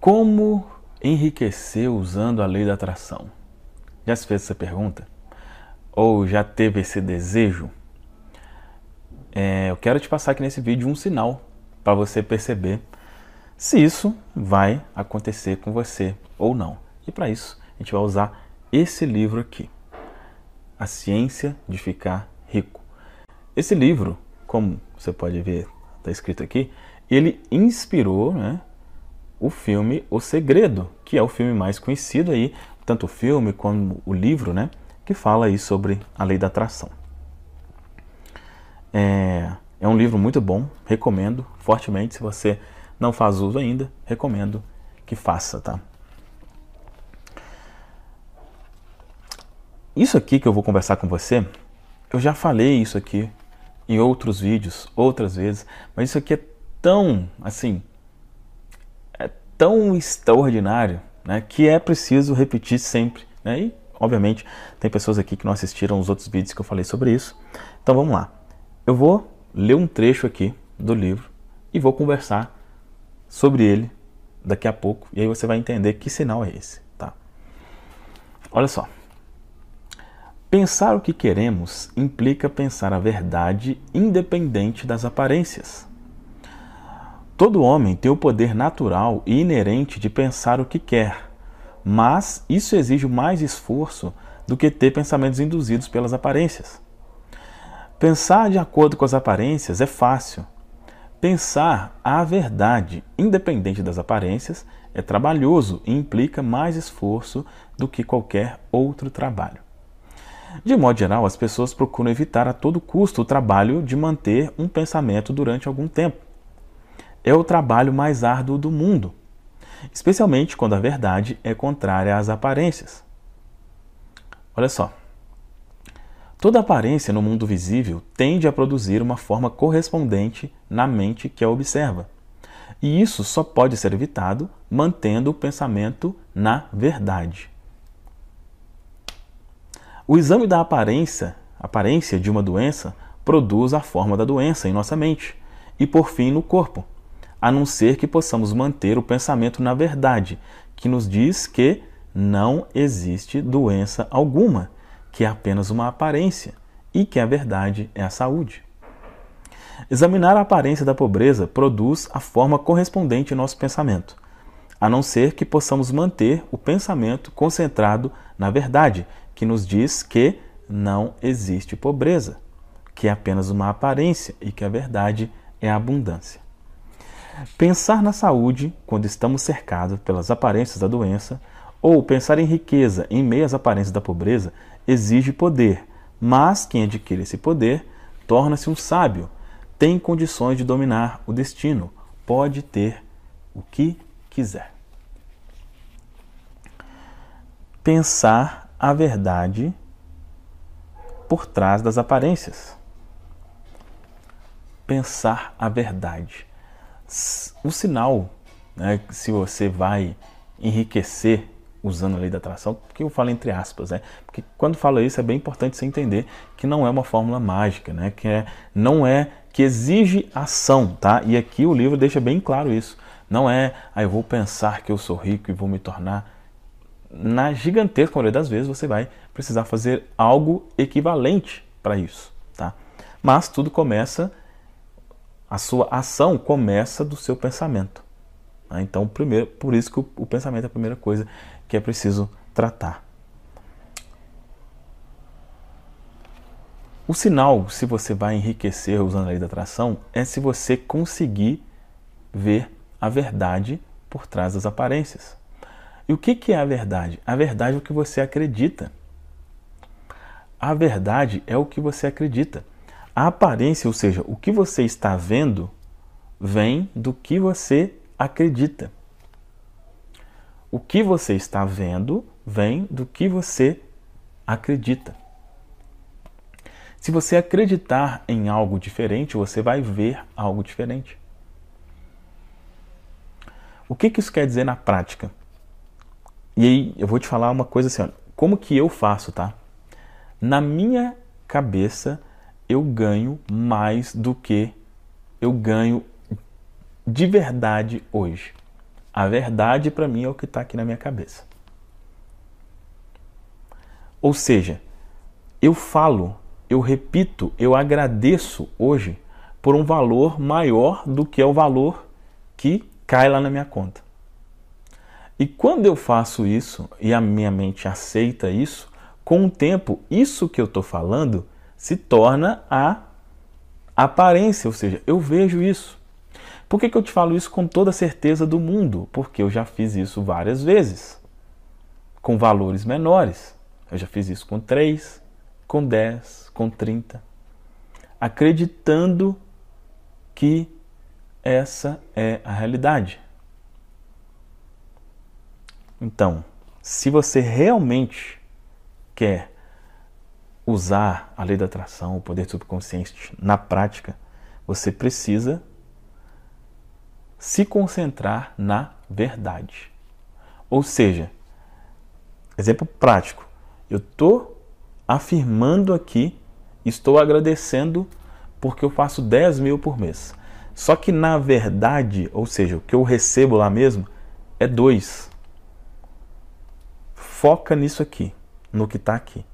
Como enriquecer usando a lei da atração? Já se fez essa pergunta? Ou já teve esse desejo? É, eu quero te passar aqui nesse vídeo um sinal para você perceber se isso vai acontecer com você ou não. E para isso, a gente vai usar esse livro aqui, A Ciência de Ficar Rico. Esse livro, como você pode ver, está escrito aqui, ele inspirou, né? o filme O Segredo, que é o filme mais conhecido aí, tanto o filme como o livro, né? Que fala aí sobre a lei da atração. É, é um livro muito bom, recomendo fortemente. Se você não faz uso ainda, recomendo que faça, tá? Isso aqui que eu vou conversar com você, eu já falei isso aqui em outros vídeos, outras vezes, mas isso aqui é tão assim tão extraordinário né, que é preciso repetir sempre. Né? E, obviamente, tem pessoas aqui que não assistiram os outros vídeos que eu falei sobre isso. Então vamos lá. Eu vou ler um trecho aqui do livro e vou conversar sobre ele daqui a pouco. E aí você vai entender que sinal é esse. Tá? Olha só. Pensar o que queremos implica pensar a verdade independente das aparências. Todo homem tem o poder natural e inerente de pensar o que quer, mas isso exige mais esforço do que ter pensamentos induzidos pelas aparências. Pensar de acordo com as aparências é fácil. Pensar a verdade, independente das aparências, é trabalhoso e implica mais esforço do que qualquer outro trabalho. De modo geral, as pessoas procuram evitar a todo custo o trabalho de manter um pensamento durante algum tempo é o trabalho mais árduo do mundo, especialmente quando a verdade é contrária às aparências. Olha só. Toda aparência no mundo visível tende a produzir uma forma correspondente na mente que a observa. E isso só pode ser evitado mantendo o pensamento na verdade. O exame da aparência, aparência de uma doença produz a forma da doença em nossa mente e por fim no corpo a não ser que possamos manter o pensamento na verdade, que nos diz que não existe doença alguma, que é apenas uma aparência e que a verdade é a saúde. Examinar a aparência da pobreza produz a forma correspondente em nosso pensamento, a não ser que possamos manter o pensamento concentrado na verdade, que nos diz que não existe pobreza, que é apenas uma aparência e que a verdade é a abundância. Pensar na saúde quando estamos cercados pelas aparências da doença ou pensar em riqueza em meio às aparências da pobreza exige poder, mas quem adquire esse poder torna-se um sábio, tem condições de dominar o destino, pode ter o que quiser. Pensar a verdade por trás das aparências. Pensar a verdade o sinal, né, se você vai enriquecer usando a lei da atração, porque eu falo entre aspas, né? Porque quando falo isso é bem importante você entender que não é uma fórmula mágica, né? Que é, não é que exige ação, tá? E aqui o livro deixa bem claro isso. Não é, ah, eu vou pensar que eu sou rico e vou me tornar na gigantesca maioria das vezes você vai precisar fazer algo equivalente para isso, tá? Mas tudo começa a sua ação começa do seu pensamento. Né? Então, primeiro, por isso que o, o pensamento é a primeira coisa que é preciso tratar. O sinal se você vai enriquecer usando a lei da atração é se você conseguir ver a verdade por trás das aparências. E o que, que é a verdade? A verdade é o que você acredita. A verdade é o que você acredita. A aparência, ou seja, o que você está vendo, vem do que você acredita. O que você está vendo vem do que você acredita. Se você acreditar em algo diferente, você vai ver algo diferente. O que, que isso quer dizer na prática? E aí eu vou te falar uma coisa assim, ó, como que eu faço, tá? Na minha cabeça, eu ganho mais do que eu ganho de verdade hoje. A verdade para mim é o que está aqui na minha cabeça. Ou seja, eu falo, eu repito, eu agradeço hoje por um valor maior do que é o valor que cai lá na minha conta. E quando eu faço isso e a minha mente aceita isso, com o tempo, isso que eu estou falando se torna a aparência, ou seja, eu vejo isso. Por que, que eu te falo isso com toda a certeza do mundo? Porque eu já fiz isso várias vezes, com valores menores. Eu já fiz isso com 3, com 10, com 30. Acreditando que essa é a realidade. Então, se você realmente quer usar a lei da atração, o poder subconsciente na prática, você precisa se concentrar na verdade. Ou seja, exemplo prático, eu estou afirmando aqui, estou agradecendo porque eu faço 10 mil por mês. Só que na verdade, ou seja, o que eu recebo lá mesmo é 2. Foca nisso aqui, no que está aqui.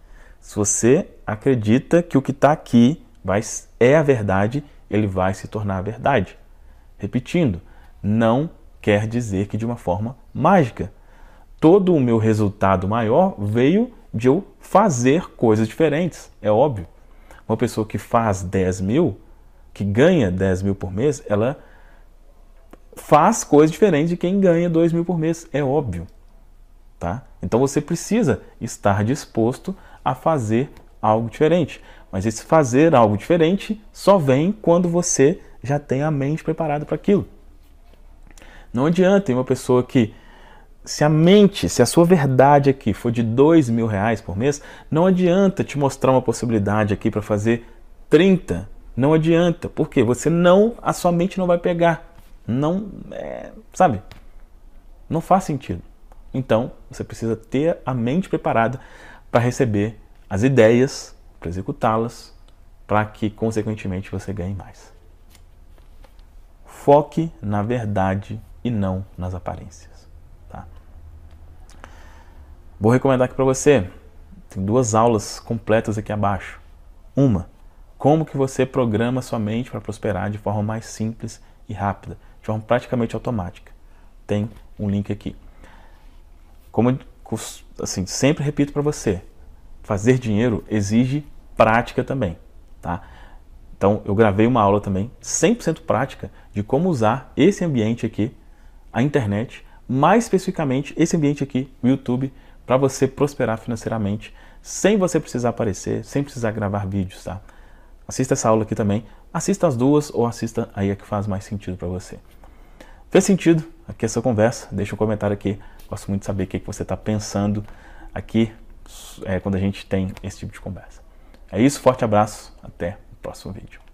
Se você acredita que o que está aqui vai, é a verdade, ele vai se tornar a verdade. Repetindo, não quer dizer que de uma forma mágica. Todo o meu resultado maior veio de eu fazer coisas diferentes, é óbvio. Uma pessoa que faz 10 mil, que ganha 10 mil por mês, ela faz coisas diferentes de quem ganha 2 mil por mês, é óbvio. Tá? Então você precisa estar disposto a fazer algo diferente. Mas esse fazer algo diferente só vem quando você já tem a mente preparada para aquilo. Não adianta uma pessoa que, se a mente, se a sua verdade aqui for de dois mil reais por mês, não adianta te mostrar uma possibilidade aqui para fazer 30. Não adianta, porque você não, a sua mente não vai pegar. Não, é, sabe? Não faz sentido. Então, você precisa ter a mente preparada para receber as ideias, para executá-las, para que, consequentemente, você ganhe mais. Foque na verdade e não nas aparências. Tá? Vou recomendar aqui para você, tem duas aulas completas aqui abaixo. Uma, como que você programa sua mente para prosperar de forma mais simples e rápida, de forma praticamente automática. Tem um link aqui. Como assim, sempre repito para você, fazer dinheiro exige prática também, tá? Então, eu gravei uma aula também 100% prática de como usar esse ambiente aqui, a internet, mais especificamente esse ambiente aqui, o YouTube, para você prosperar financeiramente sem você precisar aparecer, sem precisar gravar vídeos, tá? Assista essa aula aqui também. Assista as duas ou assista aí a que faz mais sentido para você. Fez sentido aqui essa conversa? Deixa um comentário aqui Gosto muito de saber o que, você está pensando aqui é, quando a gente tem esse tipo de conversa. É isso, forte abraço, até o próximo vídeo.